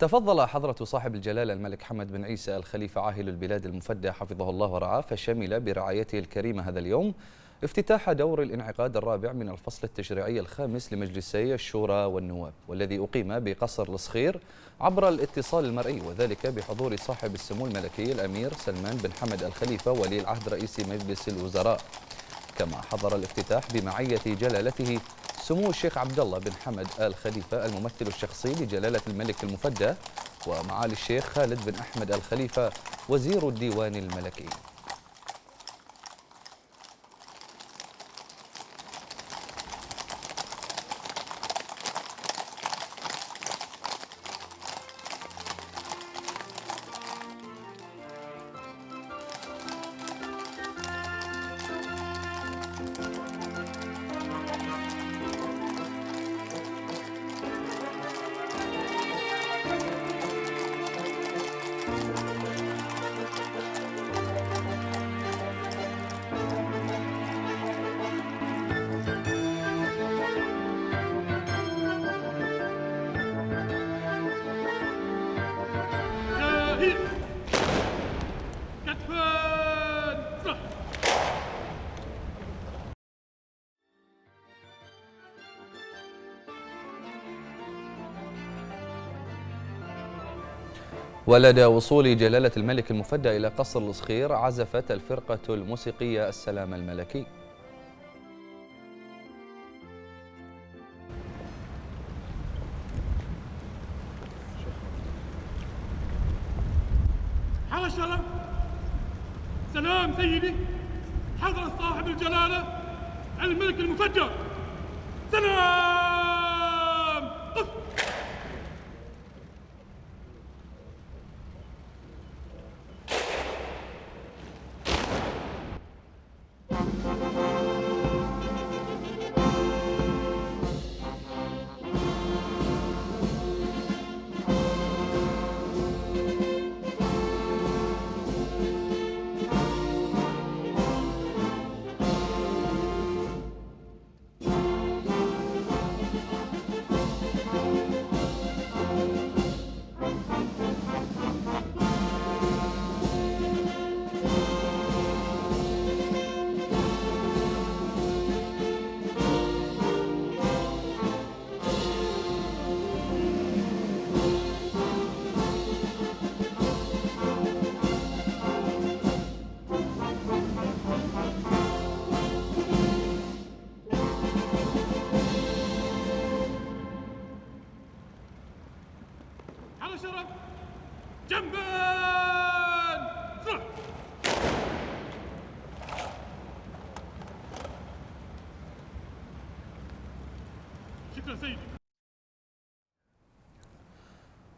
تفضل حضرة صاحب الجلالة الملك حمد بن عيسى الخليفة عاهل البلاد المفدى حفظه الله ورعاه فشمل برعايته الكريمة هذا اليوم افتتاح دور الانعقاد الرابع من الفصل التشريعي الخامس لمجلسي الشورى والنواب والذي أقيم بقصر الصخير عبر الاتصال المرئي وذلك بحضور صاحب السمو الملكي الأمير سلمان بن حمد الخليفة ولي العهد رئيس مجلس الوزراء كما حضر الافتتاح بمعية جلالته سمو الشيخ عبد الله بن حمد آل خليفة الممثل الشخصي لجلالة الملك المفدى ومعالي الشيخ خالد بن أحمد آل خليفة وزير الديوان الملكي Thank you. ولدى وصول جلالة الملك المفدى إلى قصر الصخير عزفت الفرقة الموسيقية السلام الملكي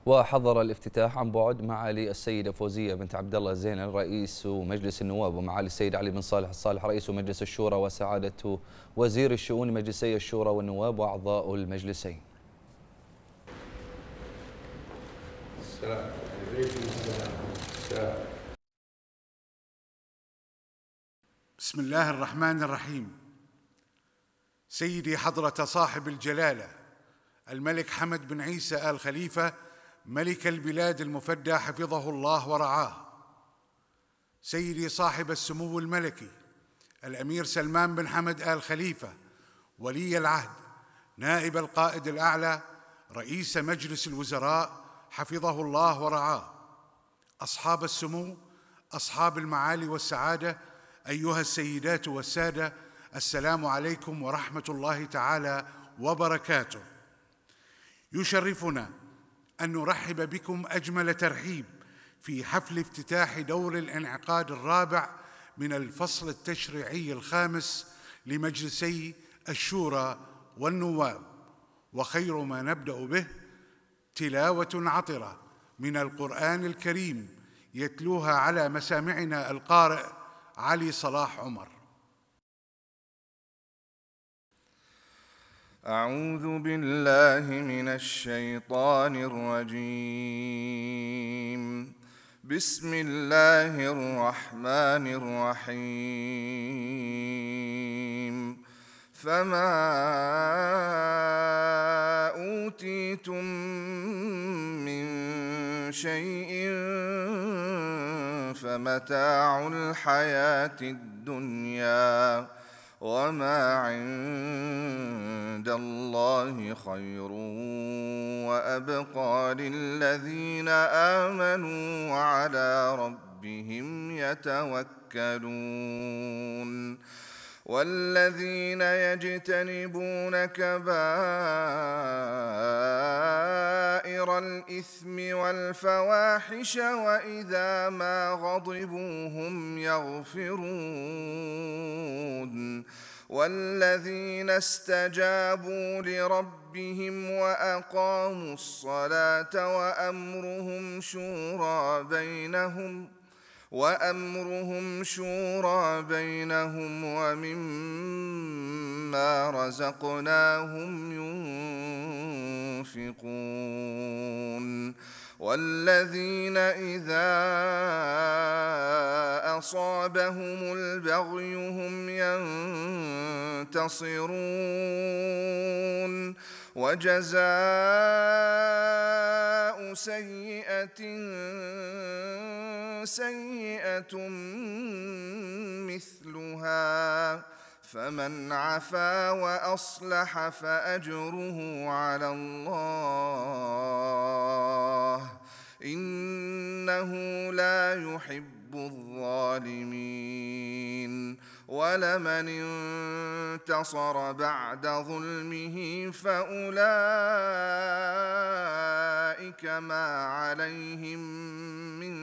وحضر الافتتاح عن بعد معالي السيدة فوزية بنت عبد الله زينل رئيس مجلس النواب ومعالي السيد علي بن صالح الصالح رئيس مجلس الشورى وسعادة وزير الشؤون مجلسي الشورى والنواب وأعضاء المجلسين السلام عليكم السلام بسم الله الرحمن الرحيم سيدي حضرة صاحب الجلالة الملك حمد بن عيسى آل خليفة ملك البلاد المفدى حفظه الله ورعاه سيدي صاحب السمو الملكي الامير سلمان بن حمد ال خليفه ولي العهد نائب القائد الاعلى رئيس مجلس الوزراء حفظه الله ورعاه اصحاب السمو اصحاب المعالي والسعاده ايها السيدات والساده السلام عليكم ورحمه الله تعالى وبركاته يشرفنا أن نرحب بكم أجمل ترحيب في حفل افتتاح دور الانعقاد الرابع من الفصل التشريعي الخامس لمجلسي الشورى والنواب وخير ما نبدأ به تلاوة عطرة من القرآن الكريم يتلوها على مسامعنا القارئ علي صلاح عمر أعوذ بالله من الشيطان الرجيم بسم الله الرحمن الرحيم فما أوتيتم من شيء فمتاع الحياة الدنيا وما عند الله خير وأبقى للذين آمنوا وعلى ربهم يتوكلون والذين يجتنبون كبائر الإثم والفواحش وإذا ما غضبوا هم يغفرون والذين استجابوا لربهم وأقاموا الصلاة وأمرهم شورى بينهم ۖ وأمرهم شورى بينهم ومما رزقناهم ينفقون والذين إذا أصابهم البغي هم ينتصرون وجزاء سيئة سيئة مثلها فمن عفا وأصلح فأجره على الله إنه لا يحب الظالمين ولمن انتصر بعد ظلمه فأولئك ما عليهم من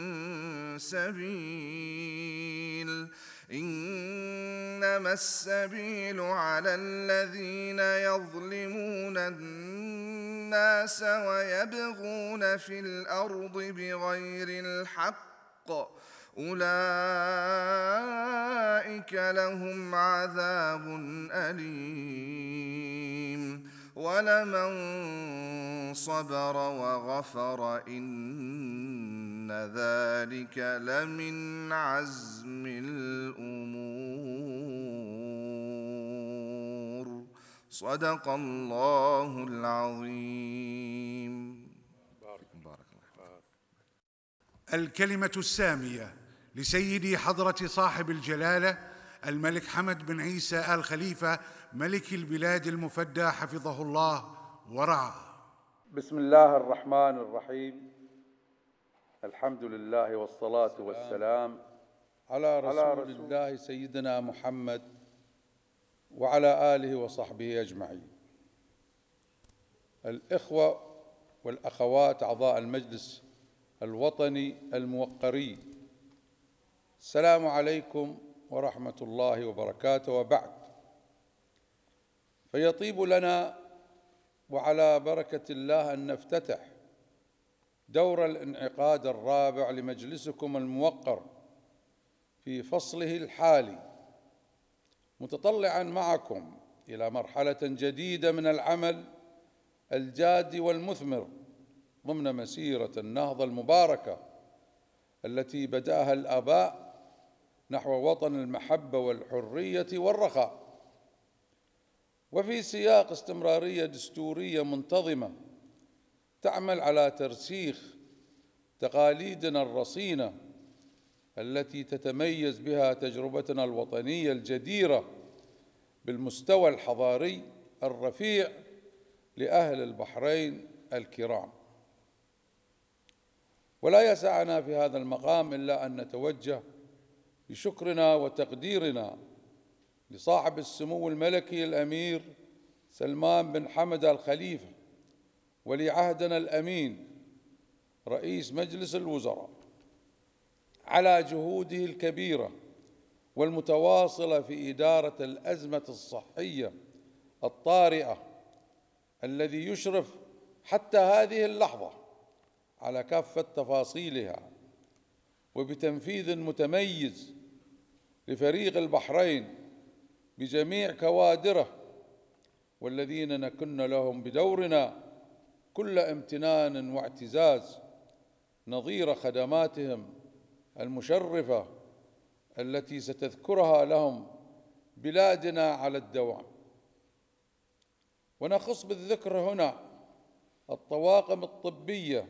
سبيل إنما السبيل على الذين يظلمون الناس ويبغون في الأرض بغير الحق أولئك لهم عذاب أليم ولمن صبر وغفر إن ذلك لمن عزم الأمور صدق الله العظيم بارك الله الكلمة السامية لسيدي حضرة صاحب الجلالة الملك حمد بن عيسى آل خليفة ملك البلاد المفدى حفظه الله ورعاه بسم الله الرحمن الرحيم الحمد لله والصلاة والسلام على رسول, على رسول الله سيدنا محمد وعلى آله وصحبه أجمعين الإخوة والأخوات أعضاء المجلس الوطني الموقرين السلام عليكم ورحمة الله وبركاته وبعد فيطيب لنا وعلى بركة الله أن نفتتح دور الانعقاد الرابع لمجلسكم الموقر في فصله الحالي متطلعا معكم إلى مرحلة جديدة من العمل الجاد والمثمر ضمن مسيرة النهضة المباركة التي بدأها الآباء نحو وطن المحبة والحرية والرخاء وفي سياق استمرارية دستورية منتظمة تعمل على ترسيخ تقاليدنا الرصينة التي تتميز بها تجربتنا الوطنية الجديرة بالمستوى الحضاري الرفيع لأهل البحرين الكرام ولا يسعنا في هذا المقام إلا أن نتوجه بشكرنا وتقديرنا لصاحب السمو الملكي الأمير سلمان بن حمد الخليفة ولي عهدنا الأمين رئيس مجلس الوزراء على جهوده الكبيرة والمتواصلة في إدارة الأزمة الصحية الطارئة الذي يشرف حتى هذه اللحظة على كافة تفاصيلها وبتنفيذ متميز لفريق البحرين بجميع كوادره والذين نكن لهم بدورنا كل امتنان واعتزاز نظير خدماتهم المشرفه التي ستذكرها لهم بلادنا على الدوام ونخص بالذكر هنا الطواقم الطبيه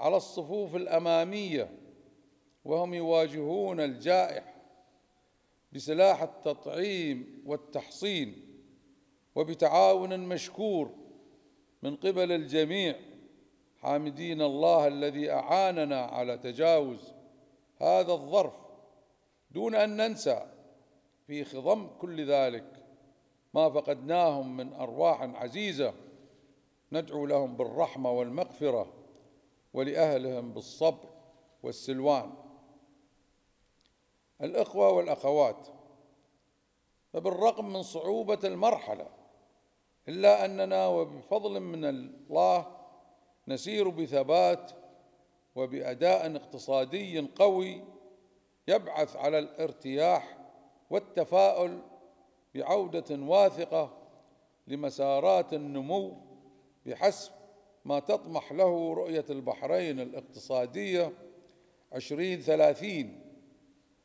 على الصفوف الاماميه وهم يواجهون الجائحه بسلاح التطعيم والتحصين وبتعاون مشكور من قبل الجميع حامدين الله الذي أعاننا على تجاوز هذا الظرف دون أن ننسى في خضم كل ذلك ما فقدناهم من أرواح عزيزة ندعو لهم بالرحمة والمغفرة ولأهلهم بالصبر والسلوان الإخوة والأخوات فبالرغم من صعوبة المرحلة إلا أننا وبفضل من الله نسير بثبات وبأداء اقتصادي قوي يبعث على الارتياح والتفاؤل بعودة واثقة لمسارات النمو بحسب ما تطمح له رؤية البحرين الاقتصادية 2030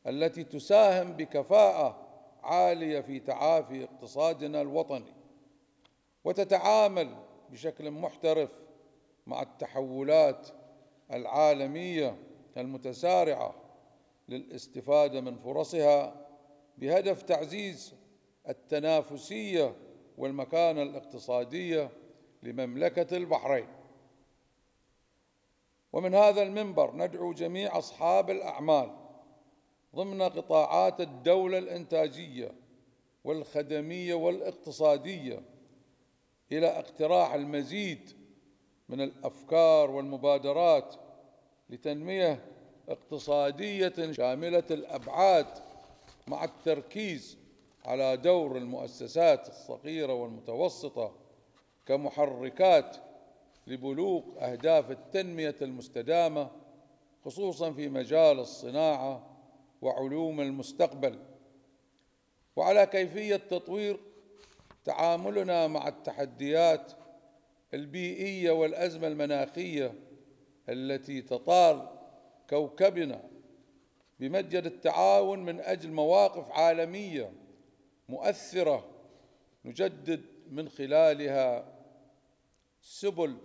التي تساهم بكفاءه عاليه في تعافي اقتصادنا الوطني وتتعامل بشكل محترف مع التحولات العالميه المتسارعه للاستفاده من فرصها بهدف تعزيز التنافسيه والمكانه الاقتصاديه لمملكه البحرين ومن هذا المنبر ندعو جميع اصحاب الاعمال ضمن قطاعات الدولة الإنتاجية والخدمية والاقتصادية إلى اقتراح المزيد من الأفكار والمبادرات لتنمية اقتصادية شاملة الأبعاد مع التركيز على دور المؤسسات الصغيرة والمتوسطة كمحركات لبلوغ أهداف التنمية المستدامة خصوصا في مجال الصناعة وعلوم المستقبل وعلى كيفية تطوير تعاملنا مع التحديات البيئية والأزمة المناخية التي تطال كوكبنا بمجد التعاون من أجل مواقف عالمية مؤثرة نجدد من خلالها سبل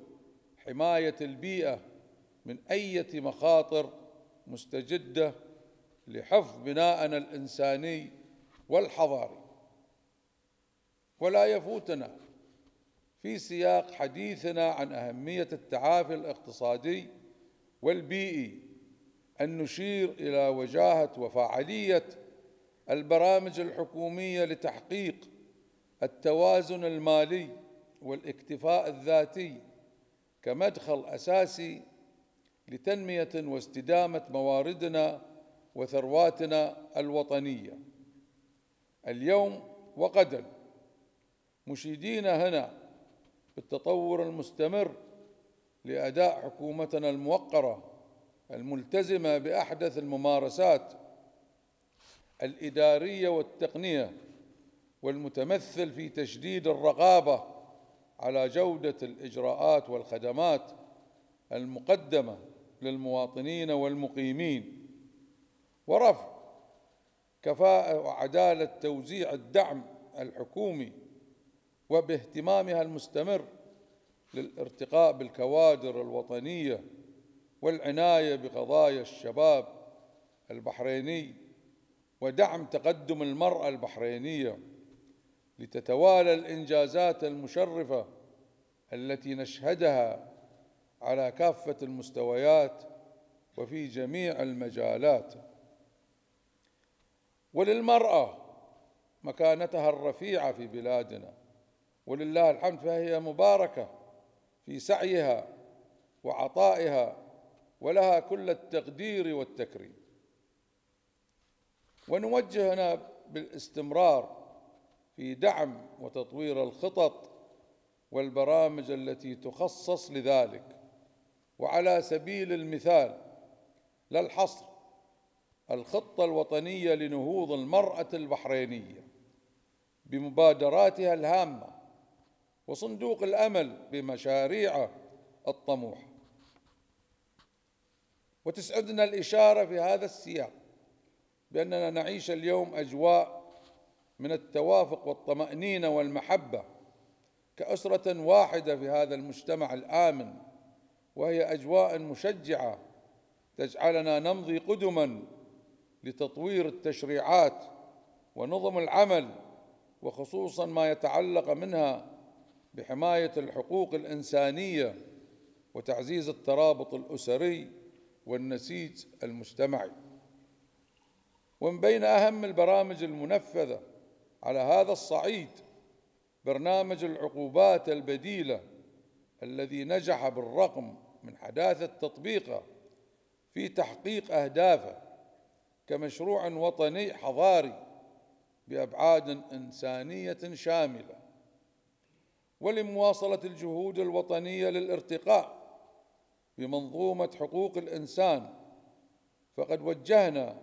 حماية البيئة من أية مخاطر مستجدة لحفظ بناءنا الإنساني والحضاري ولا يفوتنا في سياق حديثنا عن أهمية التعافي الاقتصادي والبيئي أن نشير إلى وجاهة وفاعلية البرامج الحكومية لتحقيق التوازن المالي والاكتفاء الذاتي كمدخل أساسي لتنمية واستدامة مواردنا وثرواتنا الوطنية اليوم وغدا مشيدين هنا بالتطور المستمر لأداء حكومتنا الموقرة الملتزمة بأحدث الممارسات الإدارية والتقنية والمتمثل في تشديد الرقابة على جودة الإجراءات والخدمات المقدمة للمواطنين والمقيمين ورفع كفاءة وعدالة توزيع الدعم الحكومي وباهتمامها المستمر للارتقاء بالكوادر الوطنية والعناية بقضايا الشباب البحريني ودعم تقدم المرأة البحرينية لتتوالى الإنجازات المشرفة التي نشهدها على كافة المستويات وفي جميع المجالات وللمرأة مكانتها الرفيعة في بلادنا ولله الحمد فهي مباركة في سعيها وعطائها ولها كل التقدير والتكريم ونوجهنا بالاستمرار في دعم وتطوير الخطط والبرامج التي تخصص لذلك وعلى سبيل المثال لا الحصر الخطة الوطنية لنهوض المرأة البحرينية بمبادراتها الهامة وصندوق الأمل بمشاريعه الطموحة وتسعدنا الإشارة في هذا السياق بأننا نعيش اليوم أجواء من التوافق والطمأنينة والمحبة كأسرة واحدة في هذا المجتمع الآمن وهي أجواء مشجعة تجعلنا نمضي قدماً لتطوير التشريعات ونظم العمل وخصوصا ما يتعلق منها بحمايه الحقوق الانسانيه وتعزيز الترابط الاسري والنسيج المجتمعي ومن بين اهم البرامج المنفذه على هذا الصعيد برنامج العقوبات البديله الذي نجح بالرغم من حداثه تطبيقه في تحقيق اهدافه كمشروع وطني حضاري بأبعاد إنسانية شاملة ولمواصلة الجهود الوطنية للارتقاء بمنظومة حقوق الإنسان فقد وجهنا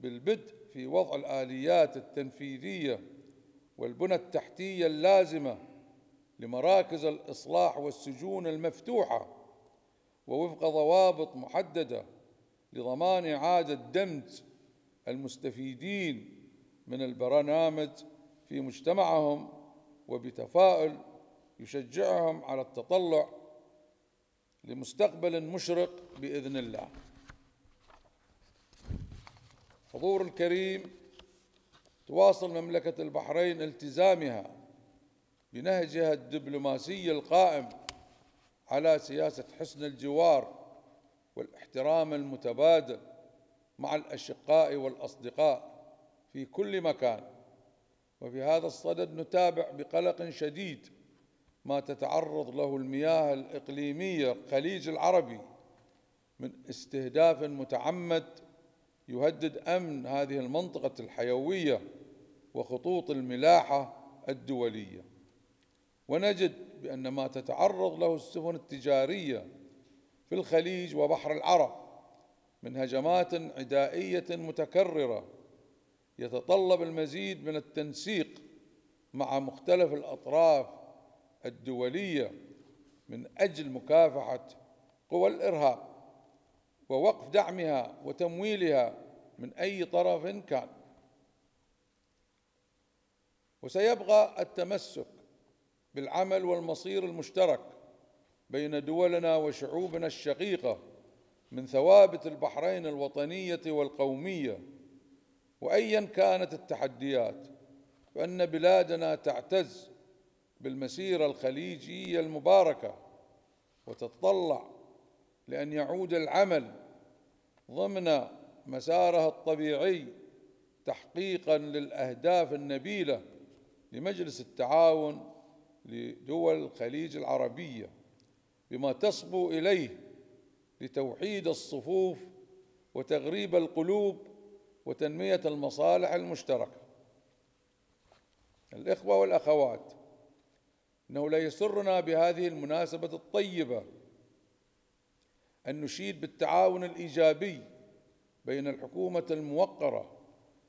بالبدء في وضع الآليات التنفيذية والبنى التحتية اللازمة لمراكز الإصلاح والسجون المفتوحة ووفق ضوابط محددة لضمان إعادة دمج المستفيدين من البرنامج في مجتمعهم وبتفاؤل يشجعهم على التطلع لمستقبل مشرق بإذن الله حضور الكريم تواصل مملكة البحرين التزامها بنهجها الدبلوماسي القائم على سياسة حسن الجوار والاحترام المتبادل مع الأشقاء والأصدقاء في كل مكان وفي هذا الصدد نتابع بقلق شديد ما تتعرض له المياه الإقليمية الخليج العربي من استهداف متعمد يهدد أمن هذه المنطقة الحيوية وخطوط الملاحة الدولية ونجد بأن ما تتعرض له السفن التجارية في الخليج وبحر العرب من هجمات عدائيه متكرره يتطلب المزيد من التنسيق مع مختلف الاطراف الدوليه من اجل مكافحه قوى الارهاب ووقف دعمها وتمويلها من اي طرف كان وسيبقى التمسك بالعمل والمصير المشترك بين دولنا وشعوبنا الشقيقه من ثوابت البحرين الوطنيه والقوميه وايا كانت التحديات فان بلادنا تعتز بالمسيره الخليجيه المباركه وتتطلع لان يعود العمل ضمن مسارها الطبيعي تحقيقا للاهداف النبيله لمجلس التعاون لدول الخليج العربيه بما تصبو اليه لتوحيد الصفوف وتغريب القلوب وتنميه المصالح المشتركه الاخوه والاخوات انه لا يسرنا بهذه المناسبه الطيبه ان نشيد بالتعاون الايجابي بين الحكومه الموقره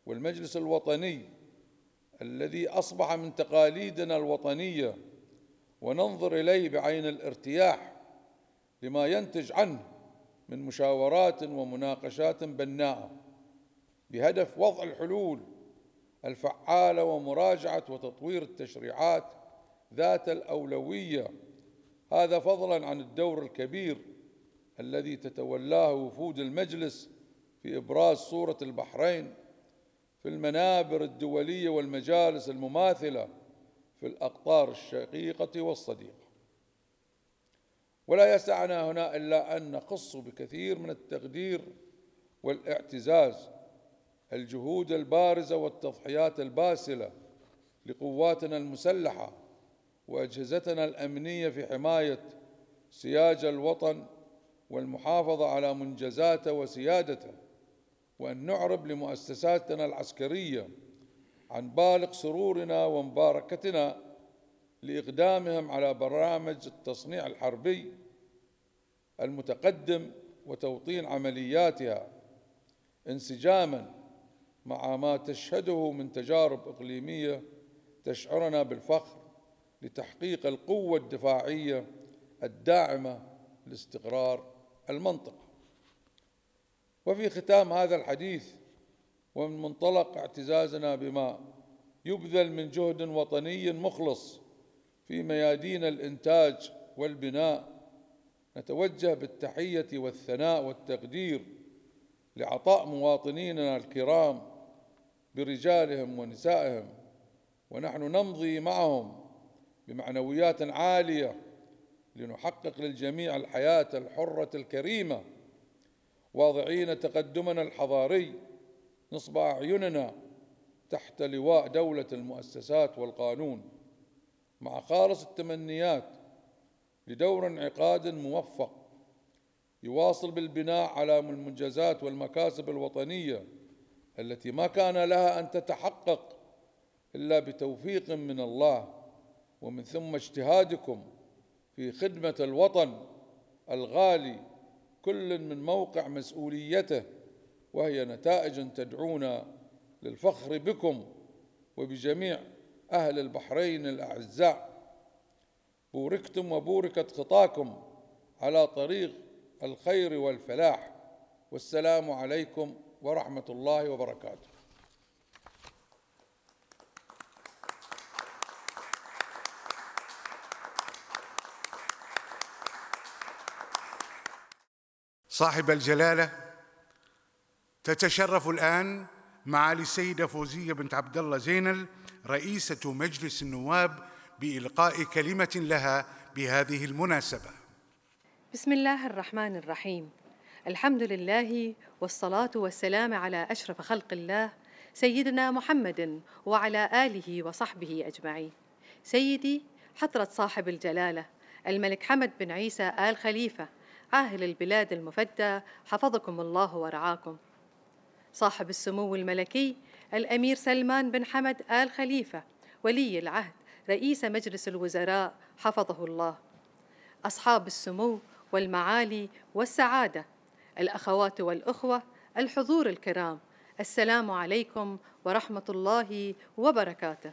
والمجلس الوطني الذي اصبح من تقاليدنا الوطنيه وننظر إليه بعين الارتياح لما ينتج عنه من مشاورات ومناقشات بناءة بهدف وضع الحلول الفعالة ومراجعة وتطوير التشريعات ذات الأولوية هذا فضلا عن الدور الكبير الذي تتولاه وفود المجلس في إبراز صورة البحرين في المنابر الدولية والمجالس المماثلة في الأقطار الشقيقة والصديقة ولا يسعنا هنا إلا أن نقص بكثير من التقدير والاعتزاز الجهود البارزة والتضحيات الباسلة لقواتنا المسلحة وأجهزتنا الأمنية في حماية سياج الوطن والمحافظة على منجزاته وسيادته وأن نعرب لمؤسساتنا العسكرية عن بالغ سرورنا ومباركتنا لإقدامهم على برامج التصنيع الحربي المتقدم وتوطين عملياتها انسجاما مع ما تشهده من تجارب إقليمية تشعرنا بالفخر لتحقيق القوة الدفاعية الداعمة لاستقرار المنطقة وفي ختام هذا الحديث ومن منطلق اعتزازنا بما يبذل من جهد وطني مخلص في ميادين الانتاج والبناء نتوجه بالتحيه والثناء والتقدير لعطاء مواطنينا الكرام برجالهم ونسائهم ونحن نمضي معهم بمعنويات عاليه لنحقق للجميع الحياه الحره الكريمه واضعين تقدمنا الحضاري نصب أعيننا تحت لواء دولة المؤسسات والقانون مع خالص التمنيات لدور انعقاد موفق يواصل بالبناء على المنجزات والمكاسب الوطنية التي ما كان لها أن تتحقق إلا بتوفيق من الله ومن ثم اجتهادكم في خدمة الوطن الغالي كل من موقع مسؤوليته وهي نتائج تدعونا للفخر بكم وبجميع أهل البحرين الأعزاء بوركتم وبوركت خطاكم على طريق الخير والفلاح والسلام عليكم ورحمة الله وبركاته صاحب الجلاله تتشرف الآن معالي السيدة فوزية بنت عبد الله زينل رئيسة مجلس النواب بإلقاء كلمة لها بهذه المناسبة. بسم الله الرحمن الرحيم. الحمد لله والصلاة والسلام على أشرف خلق الله سيدنا محمد وعلى آله وصحبه أجمعين. سيدي حضرة صاحب الجلالة الملك حمد بن عيسى آل خليفة عاهل البلاد المفدى حفظكم الله ورعاكم صاحب السمو الملكي الأمير سلمان بن حمد آل خليفة ولي العهد رئيس مجلس الوزراء حفظه الله أصحاب السمو والمعالي والسعادة الأخوات والأخوة الحضور الكرام السلام عليكم ورحمة الله وبركاته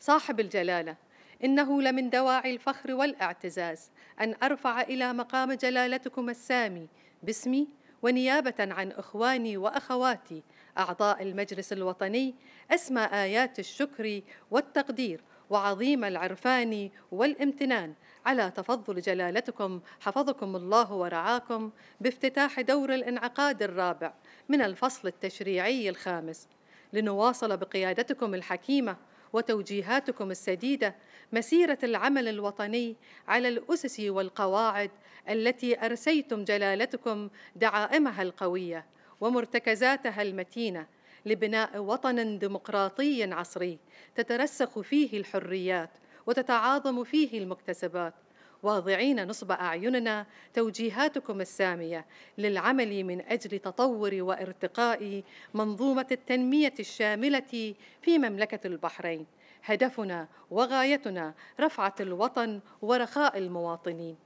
صاحب الجلالة إنه لمن دواعي الفخر والاعتزاز أن أرفع إلى مقام جلالتكم السامي باسمي ونيابة عن إخواني وأخواتي أعضاء المجلس الوطني أسمى آيات الشكر والتقدير وعظيم العرفان والامتنان على تفضل جلالتكم حفظكم الله ورعاكم بافتتاح دور الانعقاد الرابع من الفصل التشريعي الخامس لنواصل بقيادتكم الحكيمه وتوجيهاتكم السديده مسيرة العمل الوطني على الأسس والقواعد التي أرسيتم جلالتكم دعائمها القوية ومرتكزاتها المتينه لبناء وطن ديمقراطي عصري تترسخ فيه الحريات وتتعاظم فيه المكتسبات واضعين نصب اعيننا توجيهاتكم الساميه للعمل من اجل تطور وارتقاء منظومه التنميه الشامله في مملكه البحرين هدفنا وغايتنا رفعة الوطن ورخاء المواطنين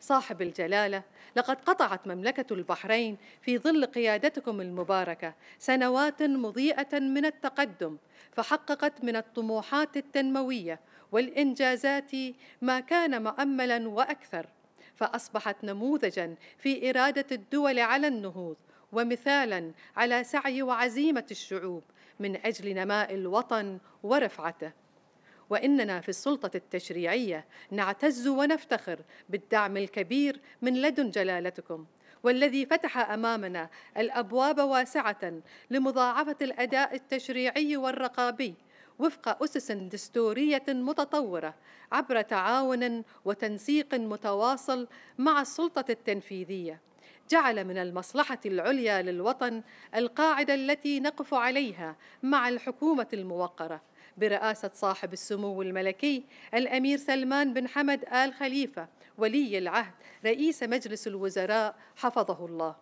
صاحب الجلالة لقد قطعت مملكة البحرين في ظل قيادتكم المباركة سنوات مضيئة من التقدم فحققت من الطموحات التنموية والإنجازات ما كان مأملا وأكثر فأصبحت نموذجا في إرادة الدول على النهوض ومثالا على سعي وعزيمة الشعوب من اجل نماء الوطن ورفعته واننا في السلطه التشريعيه نعتز ونفتخر بالدعم الكبير من لدن جلالتكم والذي فتح امامنا الابواب واسعه لمضاعفه الاداء التشريعي والرقابي وفق اسس دستوريه متطوره عبر تعاون وتنسيق متواصل مع السلطه التنفيذيه جعل من المصلحة العليا للوطن القاعدة التي نقف عليها مع الحكومة الموقرة برئاسة صاحب السمو الملكي الأمير سلمان بن حمد آل خليفة ولي العهد رئيس مجلس الوزراء حفظه الله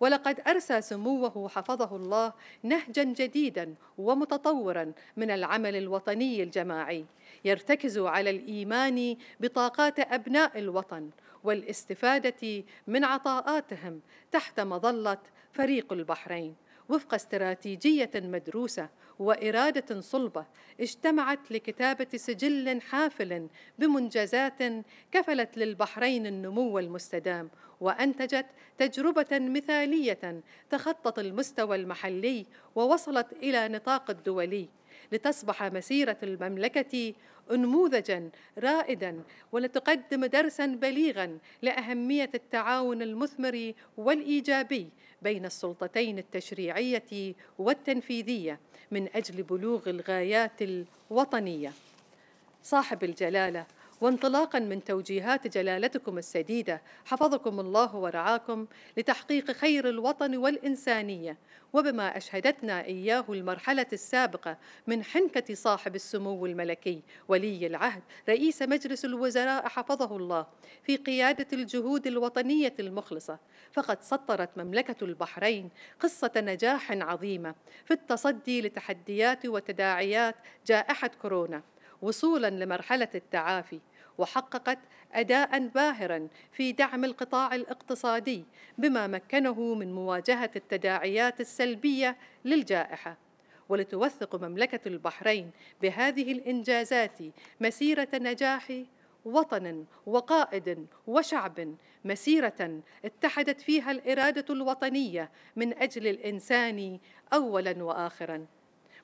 ولقد أرسى سموه حفظه الله نهجا جديدا ومتطورا من العمل الوطني الجماعي يرتكز على الإيمان بطاقات أبناء الوطن والاستفادة من عطاءاتهم تحت مظلة فريق البحرين وفق استراتيجية مدروسة وإرادة صلبة اجتمعت لكتابة سجل حافل بمنجزات كفلت للبحرين النمو المستدام وأنتجت تجربة مثالية تخطت المستوى المحلي ووصلت إلى نطاق الدولي لتصبح مسيرة المملكة نموذجا رائدا ولتقدم درسا بليغا لأهمية التعاون المثمر والإيجابي بين السلطتين التشريعية والتنفيذية من أجل بلوغ الغايات الوطنية صاحب الجلاله وانطلاقا من توجيهات جلالتكم السديده حفظكم الله ورعاكم لتحقيق خير الوطن والانسانيه وبما اشهدتنا اياه المرحله السابقه من حنكه صاحب السمو الملكي ولي العهد رئيس مجلس الوزراء حفظه الله في قياده الجهود الوطنيه المخلصه فقد سطرت مملكه البحرين قصه نجاح عظيمه في التصدي لتحديات وتداعيات جائحه كورونا وصولا لمرحله التعافي وحققت اداء باهرا في دعم القطاع الاقتصادي بما مكنه من مواجهه التداعيات السلبيه للجائحه ولتوثق مملكه البحرين بهذه الانجازات مسيره نجاح وطن وقائد وشعب مسيره اتحدت فيها الاراده الوطنيه من اجل الانسان اولا واخرا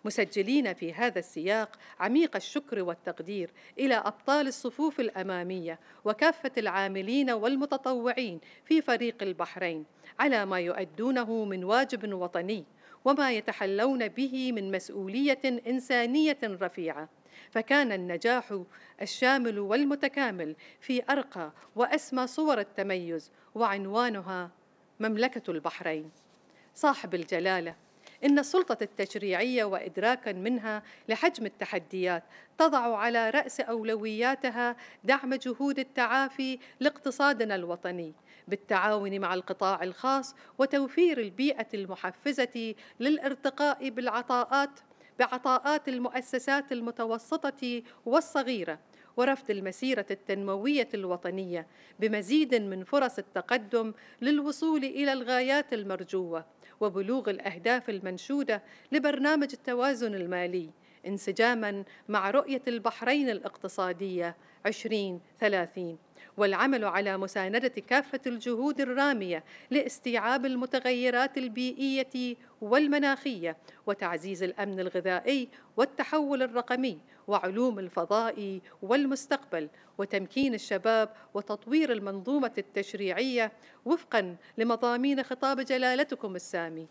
مسجلين في هذا السياق عميق الشكر والتقدير إلى أبطال الصفوف الأمامية وكافة العاملين والمتطوعين في فريق البحرين على ما يؤدونه من واجب وطني وما يتحلون به من مسؤولية إنسانية رفيعة فكان النجاح الشامل والمتكامل في أرقى وأسمى صور التميز وعنوانها مملكة البحرين صاحب الجلالة إن السلطة التشريعية وإدراكا منها لحجم التحديات تضع على رأس أولوياتها دعم جهود التعافي لاقتصادنا الوطني بالتعاون مع القطاع الخاص وتوفير البيئة المحفزة للارتقاء بالعطاءات بعطاءات المؤسسات المتوسطة والصغيرة ورفض المسيرة التنموية الوطنية بمزيد من فرص التقدم للوصول إلى الغايات المرجوة وبلوغ الأهداف المنشودة لبرنامج التوازن المالي انسجاما مع رؤية البحرين الاقتصادية 2030 والعمل على مساندة كافة الجهود الرامية لاستيعاب المتغيرات البيئية والمناخية وتعزيز الأمن الغذائي والتحول الرقمي وعلوم الفضاء والمستقبل وتمكين الشباب وتطوير المنظومة التشريعية وفقا لمضامين خطاب جلالتكم السامي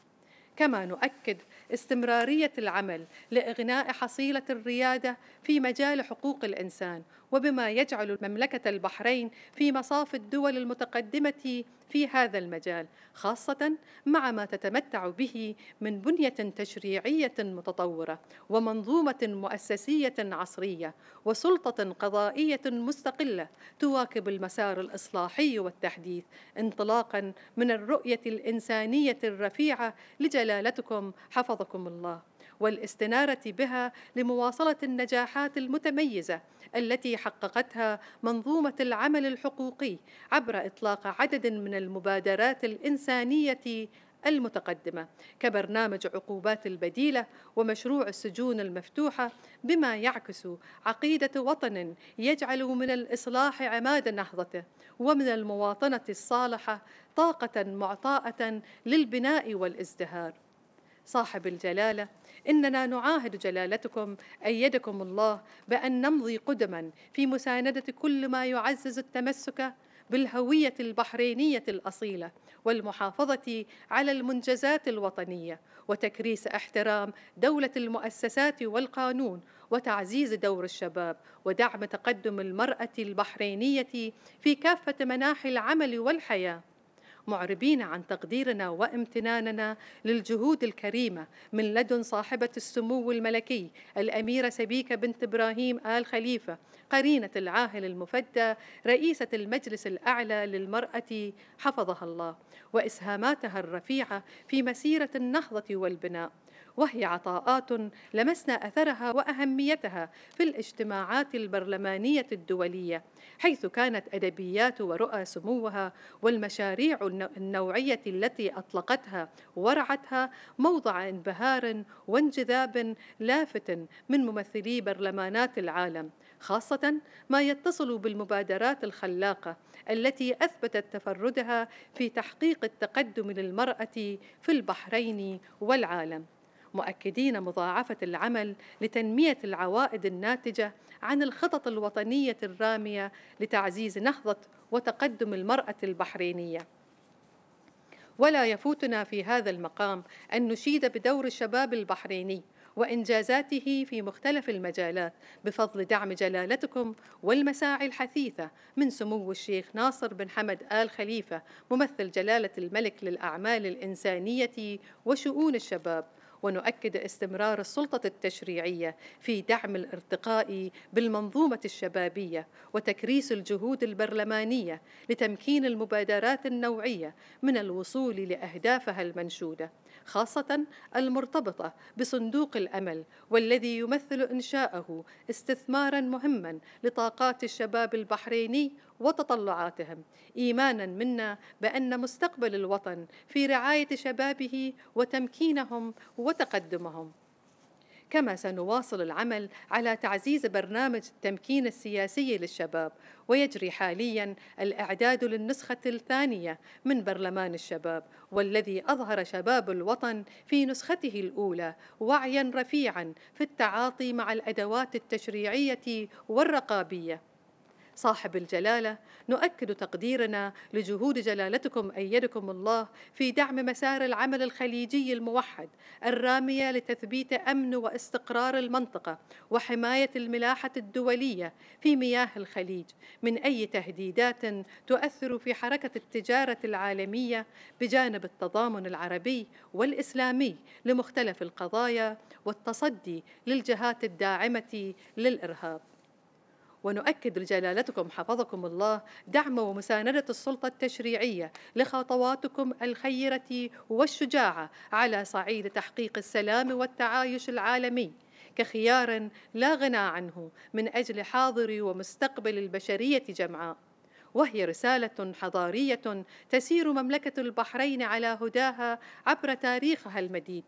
كما نؤكد استمرارية العمل لإغناء حصيلة الريادة في مجال حقوق الإنسان وبما يجعل مملكة البحرين في مصاف الدول المتقدمة في هذا المجال خاصة مع ما تتمتع به من بنية تشريعية متطورة ومنظومة مؤسسية عصرية وسلطة قضائية مستقلة تواكب المسار الإصلاحي والتحديث انطلاقا من الرؤية الإنسانية الرفيعة لجلالتكم حفظكم الله والاستناره بها لمواصله النجاحات المتميزه التي حققتها منظومه العمل الحقوقي عبر اطلاق عدد من المبادرات الانسانيه المتقدمه كبرنامج عقوبات البديله ومشروع السجون المفتوحه بما يعكس عقيده وطن يجعل من الاصلاح عماد نهضته ومن المواطنه الصالحه طاقه معطاءة للبناء والازدهار صاحب الجلاله اننا نعاهد جلالتكم ايدكم الله بان نمضي قدما في مسانده كل ما يعزز التمسك بالهويه البحرينيه الاصيله والمحافظه على المنجزات الوطنيه وتكريس احترام دوله المؤسسات والقانون وتعزيز دور الشباب ودعم تقدم المراه البحرينيه في كافه مناحي العمل والحياه معربين عن تقديرنا وامتناننا للجهود الكريمة من لدن صاحبة السمو الملكي الأميرة سبيكة بنت إبراهيم آل خليفة قرينة العاهل المفدى رئيسة المجلس الأعلى للمرأة حفظها الله وإسهاماتها الرفيعة في مسيرة النهضة والبناء وهي عطاءات لمسنا اثرها واهميتها في الاجتماعات البرلمانيه الدوليه حيث كانت ادبيات ورؤى سموها والمشاريع النوعيه التي اطلقتها ورعتها موضع انبهار وانجذاب لافت من ممثلي برلمانات العالم خاصة ما يتصل بالمبادرات الخلاقة التي أثبتت تفردها في تحقيق التقدم للمرأة في البحرين والعالم مؤكدين مضاعفة العمل لتنمية العوائد الناتجة عن الخطط الوطنية الرامية لتعزيز نهضة وتقدم المرأة البحرينية. ولا يفوتنا في هذا المقام أن نشيد بدور الشباب البحريني وانجازاته في مختلف المجالات بفضل دعم جلالتكم والمساعي الحثيثه من سمو الشيخ ناصر بن حمد ال خليفه ممثل جلاله الملك للاعمال الانسانيه وشؤون الشباب ونؤكد استمرار السلطة التشريعية في دعم الارتقاء بالمنظومة الشبابية وتكريس الجهود البرلمانية لتمكين المبادرات النوعية من الوصول لأهدافها المنشودة خاصة المرتبطة بصندوق الأمل والذي يمثل إنشاءه استثمارا مهما لطاقات الشباب البحريني وتطلعاتهم ايمانا منا بان مستقبل الوطن في رعايه شبابه وتمكينهم وتقدمهم كما سنواصل العمل على تعزيز برنامج التمكين السياسي للشباب ويجري حاليا الاعداد للنسخه الثانيه من برلمان الشباب والذي اظهر شباب الوطن في نسخته الاولى وعيا رفيعا في التعاطي مع الادوات التشريعيه والرقابيه صاحب الجلالة نؤكد تقديرنا لجهود جلالتكم أيدكم الله في دعم مسار العمل الخليجي الموحد الرامية لتثبيت أمن واستقرار المنطقة وحماية الملاحة الدولية في مياه الخليج من أي تهديدات تؤثر في حركة التجارة العالمية بجانب التضامن العربي والإسلامي لمختلف القضايا والتصدي للجهات الداعمة للإرهاب ونؤكد لجلالتكم حفظكم الله دعم ومساندة السلطة التشريعية لخطواتكم الخيرة والشجاعة على صعيد تحقيق السلام والتعايش العالمي كخيار لا غنى عنه من أجل حاضر ومستقبل البشرية جمعاء وهي رسالة حضارية تسير مملكة البحرين على هداها عبر تاريخها المديد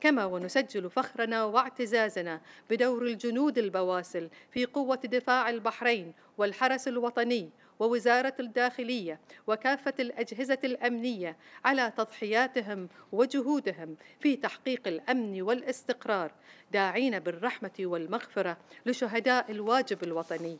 كما ونسجل فخرنا واعتزازنا بدور الجنود البواسل في قوة دفاع البحرين والحرس الوطني ووزارة الداخلية وكافة الأجهزة الأمنية على تضحياتهم وجهودهم في تحقيق الأمن والاستقرار داعين بالرحمة والمغفرة لشهداء الواجب الوطني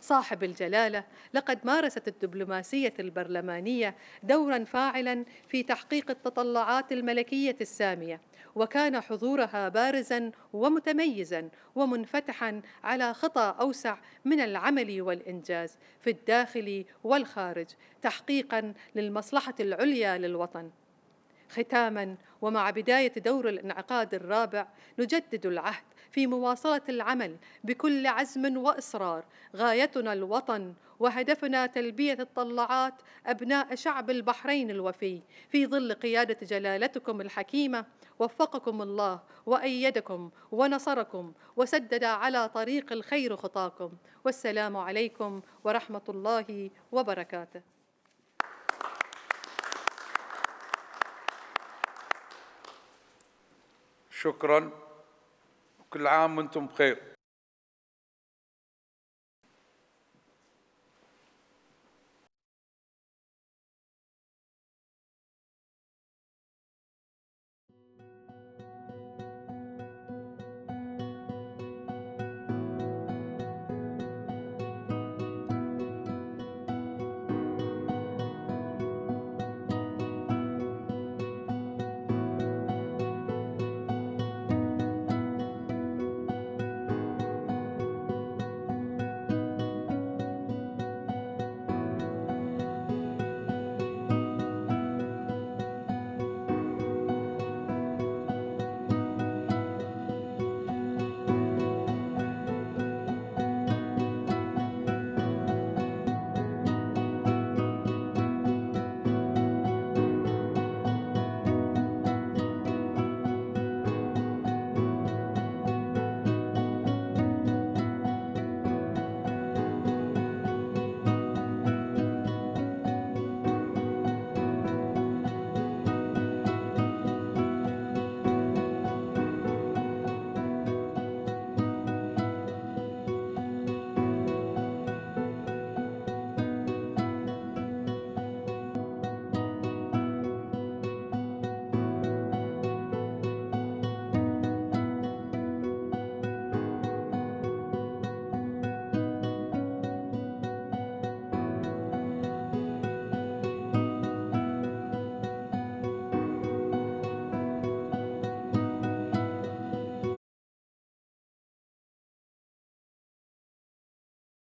صاحب الجلاله لقد مارست الدبلوماسيه البرلمانيه دورا فاعلا في تحقيق التطلعات الملكيه الساميه وكان حضورها بارزا ومتميزا ومنفتحا على خطى اوسع من العمل والانجاز في الداخل والخارج تحقيقا للمصلحه العليا للوطن ختاما ومع بدايه دور الانعقاد الرابع نجدد العهد في مواصلة العمل بكل عزم وإصرار غايتنا الوطن وهدفنا تلبية الطلعات أبناء شعب البحرين الوفي في ظل قيادة جلالتكم الحكيمة وفقكم الله وأيدكم ونصركم وسدد على طريق الخير خطاكم والسلام عليكم ورحمة الله وبركاته شكراً كل عام وانتم بخير